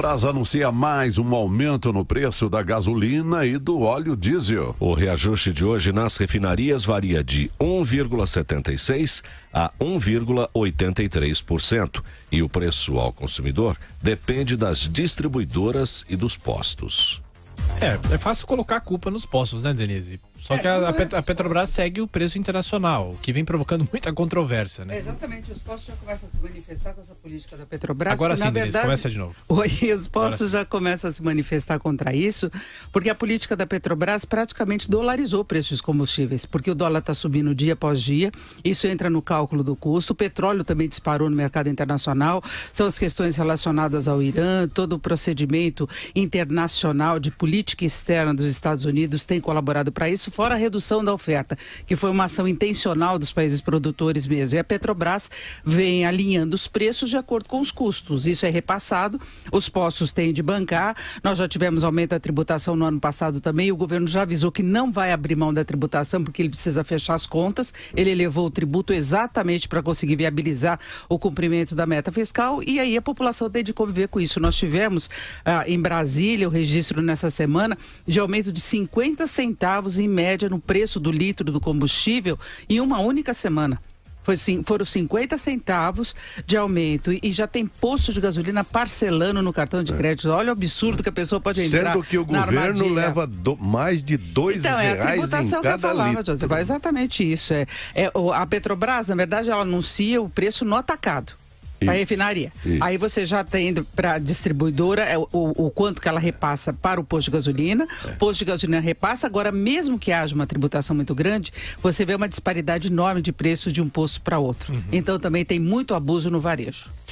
Petrobras anuncia mais um aumento no preço da gasolina e do óleo diesel. O reajuste de hoje nas refinarias varia de 1,76 a 1,83% e o preço ao consumidor depende das distribuidoras e dos postos. É, é fácil colocar a culpa nos postos, né, Denise? Só é, que a, a, é Petrobras segue o preço internacional, que vem provocando muita controvérsia, né? É, exatamente, os postos já começam a se manifestar com essa política da Petrobras. Agora sim, Denise, verdade... começa de novo. Oi, os postos Agora já começam a se manifestar contra isso, porque a política da Petrobras praticamente dolarizou o preço dos combustíveis, porque o dólar está subindo dia após dia, isso entra no cálculo do custo, o petróleo também disparou no mercado internacional, são as questões relacionadas ao Irã, todo o procedimento internacional de política externa dos Estados Unidos tem colaborado para isso fora a redução da oferta, que foi uma ação intencional dos países produtores mesmo. E a Petrobras vem alinhando os preços de acordo com os custos. Isso é repassado, os postos têm de bancar. Nós já tivemos aumento da tributação no ano passado também. O governo já avisou que não vai abrir mão da tributação porque ele precisa fechar as contas. Ele elevou o tributo exatamente para conseguir viabilizar o cumprimento da meta fiscal e aí a população tem de conviver com isso. Nós tivemos ah, em Brasília o registro nessa semana de aumento de 50 centavos em média no preço do litro do combustível em uma única semana. Foi, sim, foram 50 centavos de aumento e, já tem posto de gasolina parcelando no cartão de é. crédito. Olha o absurdo que a pessoa pode entrar. Sendo que o governo armadilha. leva do, mais de dois então, reais é a tributação em cada que eu falava, litro. José, exatamente isso. É, é, a Petrobras, na verdade, ela anuncia o preço no atacado. Para a refinaria. Isso. Aí você já está indo para a distribuidora é, o, o, quanto que ela repassa para o posto de gasolina. É. Posto de gasolina repassa. Agora, mesmo que haja uma tributação muito grande, você vê uma disparidade enorme de preço de um posto para outro. Uhum. Então também tem muito abuso no varejo.